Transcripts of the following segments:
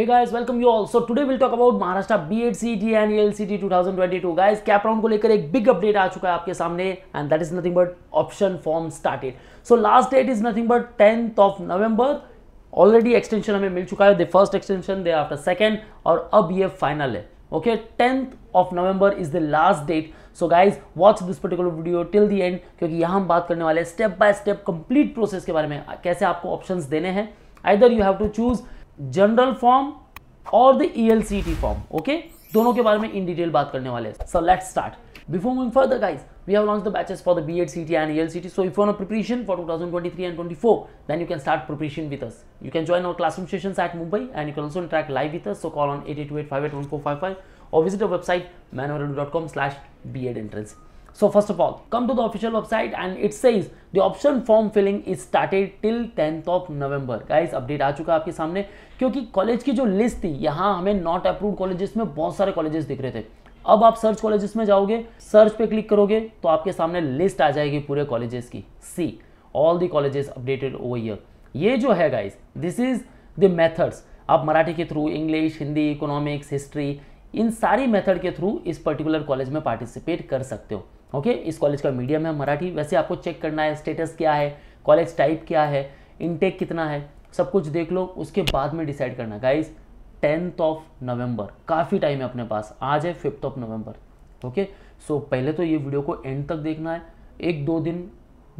Hey guys, welcome you all. So today we'll talk about Maharashtra B8 CET and ELCT 2022. Guys, CAP round को लेकर एक big update आ चुका है आपके सामने and that is nothing but option form started so last date is nothing but tenth of November already extension हमें मिल चुका है the first extension then after second और अब ये फाइनल है okay tenth of November is the last date so guys watch this particular video till the end क्योंकि यहाँ हम बात करने वाले step by step complete process के बारे में कैसे आपको ऑप्शन देने हैं either you have to choose general form और द टी फॉर्म ओके दोनों के बारे में इन डिटेल बात करने वाले so let start before moving further guys we have launch the batches for the B Ed C T and E L C T so if on preparation for two thousand twenty three and twenty four then you can start preparation with us you can join our classroom session at Mumbai and you can also track live with so call on eight two eight five eight one four five five और visit a website मैनोरेडू dot com slash B Ed entrance So first of all, come to the official website and it says the option form filling is started till 10th of November. Guys, update आ चुका आपके सामने क्योंकि college की जो list थी यहाँ हमें नॉट अप्रूव्ड कॉलेजेस में बहुत सारे कॉलेजेस दिख रहे थे अब आप सर्च कॉलेजेस में जाओगे सर्च पे क्लिक करोगे तो आपके सामने लिस्ट आ जाएगी पूरे कॉलेजेस की see all the colleges updated over year ये जो है guys this is the methods आप मराठी के through English Hindi economics history इन सारी मेथड के थ्रू इस पर्टिकुलर कॉलेज में पार्टिसिपेट कर सकते हो ओके इस कॉलेज का मीडियम है मराठी वैसे आपको चेक करना है स्टेटस क्या है कॉलेज टाइप क्या है इनटेक कितना है सब कुछ देख लो उसके बाद में डिसाइड करना गाइज टेंथ ऑफ नवंबर काफ़ी टाइम है अपने पास आज है fifth of November okay so पहले तो ये वीडियो को एंड तक देखना है एक दो दिन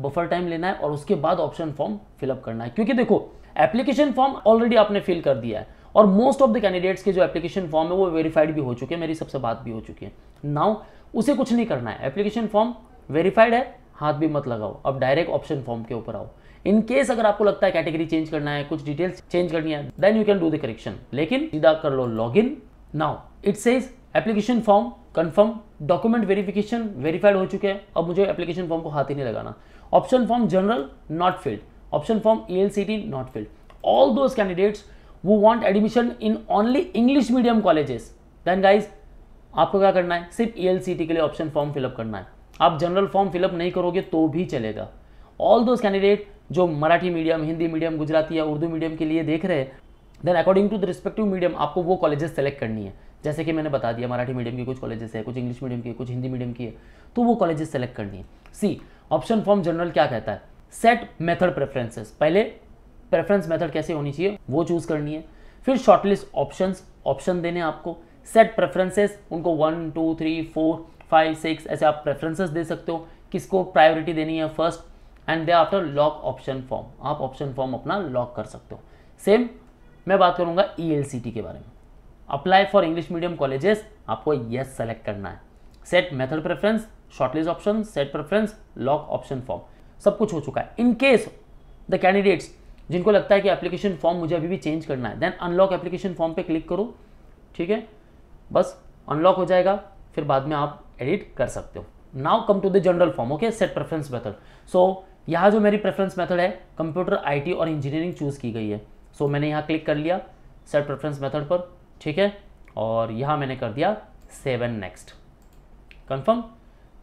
बफर टाइम लेना है और उसके बाद ऑप्शन फॉर्म फिलअप करना है क्योंकि देखो एप्लीकेशन फॉर्म ऑलरेडी आपने फिल कर दिया है और मोस्ट ऑफ द कैंडिडेट्स के जो एप्लीकेशन फॉर्म है वो वेरीफाइड भी हो चुके हैं मेरी सबसे बात भी हो चुकी है नाउ उसे कुछ नहीं करना है एप्लीकेशन फॉर्म वेरीफाइड है हाथ भी मत लगाओ अब डायरेक्ट ऑप्शन फॉर्म के ऊपर आओ इन केस अगर आपको लगता है कैटेगरी चेंज करना है कुछ डिटेल्स चेंज करनी है then you can do the correction लेकिन सीधा कर लो log in now it says application form confirm document verification verified हो चुके हैं अब मुझे एप्लीकेशन फॉर्म को हाथ ही नहीं लगाना option form general not filled option form E L C T not filled all those candidates who want admission in only English medium colleges then guys आपको क्या करना है सिर्फ ई एल सी टी के लिए ऑप्शन फॉर्म फिलअप करना है आप जनरल फॉर्म फिलअप नहीं करोगे तो भी चलेगा ऑल दोज कैंडिडेट जो मराठी मीडियम हिंदी मीडियम गुजराती या उर्दू मीडियम के लिए देख रहे हैं then according to the respective medium आपको वो कॉलेजेस सेलेक्ट करनी है जैसे कि मैंने बता दिया मराठी मीडियम की कुछ कॉलेजेस है कुछ इंग्लिश मीडियम की कुछ हिंदी मीडियम की है तो वो कॉलेजेस सेलेक्ट करनी है सी ऑप्शन फॉर्म जनरल क्या कहता है सेट मेथड प्रेफरेंसेस पहले प्रेफरेंस मेथड कैसे होनी चाहिए वो चूज़ करनी है फिर शॉर्टलिस्ट ऑप्शंस ऑप्शन देने आपको सेट प्रेफरेंसेस उनको one two three four five six ऐसे आप प्रेफरेंसेस दे सकते हो किसको प्रायोरिटी देनी है first and then after lock option form आप ऑप्शन फॉर्म अपना लॉक कर सकते हो सेम मैं बात करूंगा ई e के बारे में apply for English medium colleges आपको येस सेलेक्ट करना है set method preference shortlist option set preference lock option form सब कुछ हो चुका है इन केस द कैंडिडेट्स जिनको लगता है कि एप्लीकेशन फॉर्म मुझे अभी भी चेंज करना है देन अनलॉक एप्लीकेशन फॉर्म पे क्लिक करो ठीक है बस अनलॉक हो जाएगा फिर बाद में आप एडिट कर सकते हो now come to the general form okay set preference method so यहाँ जो मेरी प्रेफरेंस मेथड है कंप्यूटर आईटी और इंजीनियरिंग चूज़ की गई है सो so, मैंने यहाँ क्लिक कर लिया सेट प्रेफरेंस मेथड पर ठीक है और यहाँ मैंने कर दिया save and next confirm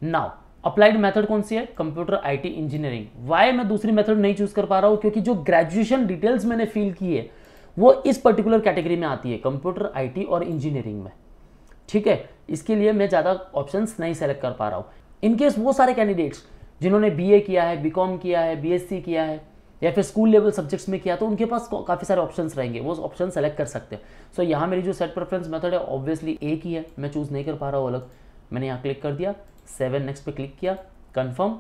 now applied method कौन सी है कंप्यूटर आईटी इंजीनियरिंग वाई मैं दूसरी मेथड नहीं चूज कर पा रहा हूँ क्योंकि जो ग्रेजुएशन डिटेल्स मैंने फिल की है वो इस पर्टिकुलर कैटेगरी में आती है कंप्यूटर आईटी और इंजीनियरिंग में ठीक है इसके लिए मैं ज़्यादा ऑप्शंस नहीं सेलेक्ट कर पा रहा हूँ इनकेस वो सारे कैंडिडेट्स जिन्होंने बी किया है बी किया है बी किया है या फिर स्कूल लेवल सब्जेक्ट्स में किया तो उनके पास काफ़ी सारे ऑप्शंस रहेंगे वो ऑप्शन सेलेक्ट कर सकते हैं सो so, यहाँ मेरी जो सेट प्रेफरेंस मेथड है ऑब्वियसली एक ही है मैं चूज़ नहीं कर पा रहा हूँ अलग मैंने यहाँ क्लिक कर दिया सेवन नेक्स्ट पे क्लिक किया कंफर्म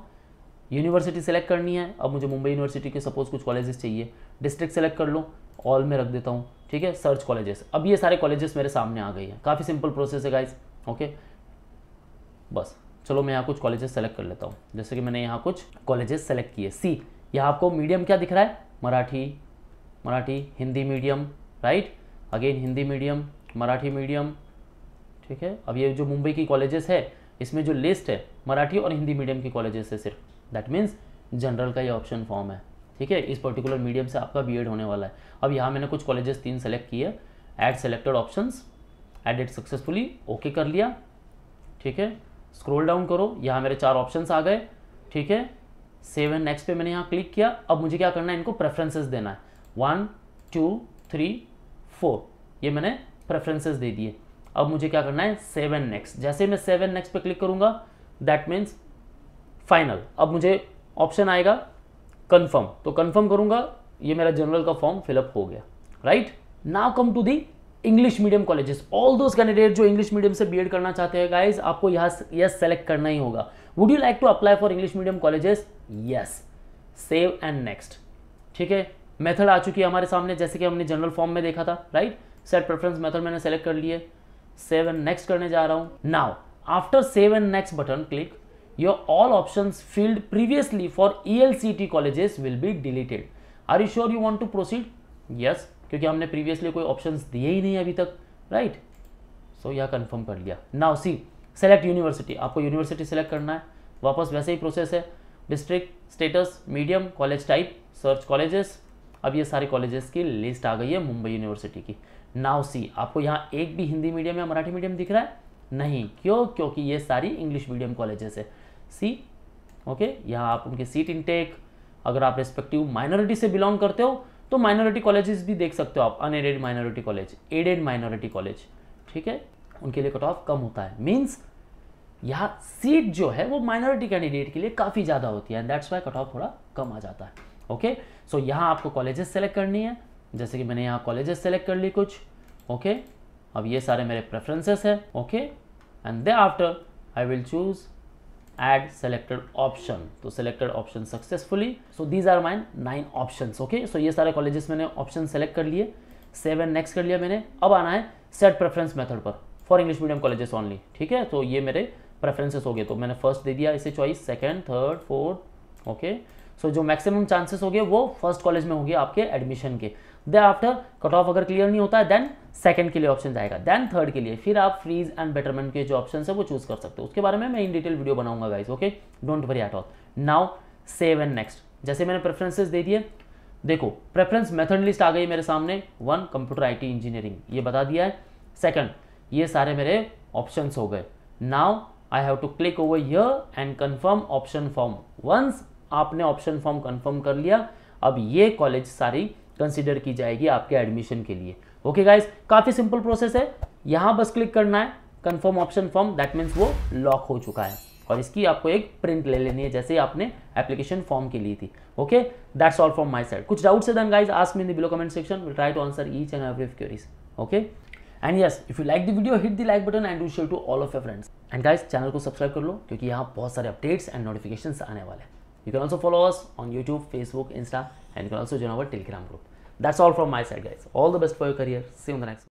यूनिवर्सिटी सेलेक्ट करनी है अब मुझे मुंबई यूनिवर्सिटी के सपोज कुछ कॉलेजेस चाहिए डिस्ट्रिक्ट सेलेक्ट कर लो ऑल में रख देता हूँ ठीक है सर्च कॉलेजेस अब ये सारे कॉलेजेस मेरे सामने आ गई हैं काफ़ी सिंपल प्रोसेस है गाइज ओके बस चलो मैं यहाँ कुछ कॉलेजेस सेलेक्ट कर लेता हूँ जैसे कि मैंने यहाँ कुछ कॉलेजेस सेलेक्ट किए सी यहाँ आपको मीडियम क्या दिख रहा है Marathi Marathi Hindi medium right again Hindi medium Marathi medium ठीक है अब ये जो मुंबई की कॉलेजेस है इसमें जो लिस्ट है मराठी और हिंदी मीडियम की कॉलेजेस है सिर्फ दैट मीन्स जनरल का ये ऑप्शन फॉर्म है ठीक है इस पर्टिकुलर मीडियम से आपका बी होने वाला है अब यहाँ मैंने कुछ कॉलेजेस तीन सेलेक्ट किए add selected option add it successfully okay कर लिया ठीक है स्क्रोल डाउन करो यहाँ मेरे चार ऑप्शन आ गए ठीक है सेव एंड नेक्स्ट पे मैंने यहाँ क्लिक किया अब मुझे क्या करना है इनको प्रेफरेंसेस देना है वन टू थ्री फोर ये मैंने प्रेफरेंसेस दे दिए अब मुझे क्या करना है सेव एंड नेक्स्ट जैसे मैं सेव एंड नेक्स्ट पे क्लिक करूँगा दैट मीन्स फाइनल अब मुझे ऑप्शन आएगा कन्फर्म तो कन्फर्म करूंगा ये मेरा जनरल का फॉर्म फिलअप हो गया right now come to the English medium colleges all those candidate जो इंग्लिश मीडियम से बी करना चाहते हैं गाइज आपको यहाँ यस सेलेक्ट करना ही होगा would you like to apply for English medium colleges yes save and next ठीक है मेथड आ चुकी है हमारे सामने जैसे कि हमने जनरल फॉर्म में देखा था राइट सेट प्रेफरेंस मेथड मैंने सेलेक्ट कर लिए सेव एंड नेक्स्ट करने जा रहा हूँ now after save and next button click your all options filled previously for ELCT colleges will be deleted. Are you sure you want to proceed? Yes, क्योंकि हमने previously कोई options दिए ही नहीं अभी तक right? so, यह confirm कर लिया Now see, select university. आपको university select करना है वापस वैसे ही process है District, status, medium, college type, search colleges. अब ये सारे colleges की list आ गई है मुंबई university की Now see, आपको यहाँ एक भी हिंदी medium या मराठी medium दिख रहा है नहीं क्यों क्योंकि ये सारी इंग्लिश मीडियम कॉलेजेस है सी ओके या आप उनके सीट इनटेक अगर आप रेस्पेक्टिव माइनॉरिटी से बिलोंग करते हो तो माइनॉरिटी कॉलेजेस भी देख सकते हो आप unaided minority college aided minority college ठीक है उनके लिए कट ऑफ कम होता है मीन्स यहाँ सीट जो है वो माइनॉरिटी कैंडिडेट के लिए काफ़ी ज़्यादा होती है and that's why cut off थोड़ा कम आ जाता है ओके सो यहाँ आपको कॉलेजेस सेलेक्ट करनी है जैसे कि मैंने यहाँ कॉलेजेस सेलेक्ट कर ली कुछ ओके okay? अब ये सारे मेरे प्रेफरेंसेस हैं okay and then after I will choose add selected option तो selected option successfully so these are mine nine options okay so ये सारे colleges मैंने option select कर लिए seven next कर लिया मैंने अब आना है set preference method पर for English medium colleges only ठीक है तो ये मेरे preferences हो गए तो मैंने first दे दिया इसे choice second third fourth okay so, जो maximum chances हो गए वो first college में होंगे आपके एडमिशन के दे आफ्टर कट ऑफ अगर clear नहीं होता है देन सेकंड के लिए ऑप्शन जाएगा देन थर्ड के लिए फिर आप फ्रीज एंड बेटरमेंट के जो ऑप्शन है वो चूज कर सकते हो उसके बारे में मैं इन डिटेल वीडियो बनाऊंगा guys okay don't worry at all now save and next जैसे मैंने प्रेफरेंसेस दे दिए देखो प्रेफरेंस मेथड लिस्ट आ गई मेरे सामने वन कंप्यूटर आईटी इंजीनियरिंग ये बता दिया है सेकंड ये सारे मेरे ऑप्शंस हो गए now I have to click over your and confirm option form once आपने ऑप्शन फॉर्म कंफर्म कर लिया अब ये कॉलेज सारी कंसिडर की जाएगी आपके एडमिशन के लिए ओके गाइज काफ़ी सिंपल प्रोसेस है यहां बस क्लिक करना है confirm option form that means वो लॉक हो चुका है और इसकी आपको एक प्रिंट ले लेनी है जैसे आपने एप्लीकेशन फॉर्म की ली थी okay that's all from my side कुछ डाउट्स है then guys ask me in the below comment section will try to answer each and every queries okay and yes if you like the video hit the like button and do share to all of your friends and guys channel को subscribe कर लो क्योंकि यहाँ बहुत सारे updates and notification आने वाले हैं you can also follow us on YouTube Facebook Insta and can also join our Telegram group That's all from my side, guys. All the best for your career. See you in the next one.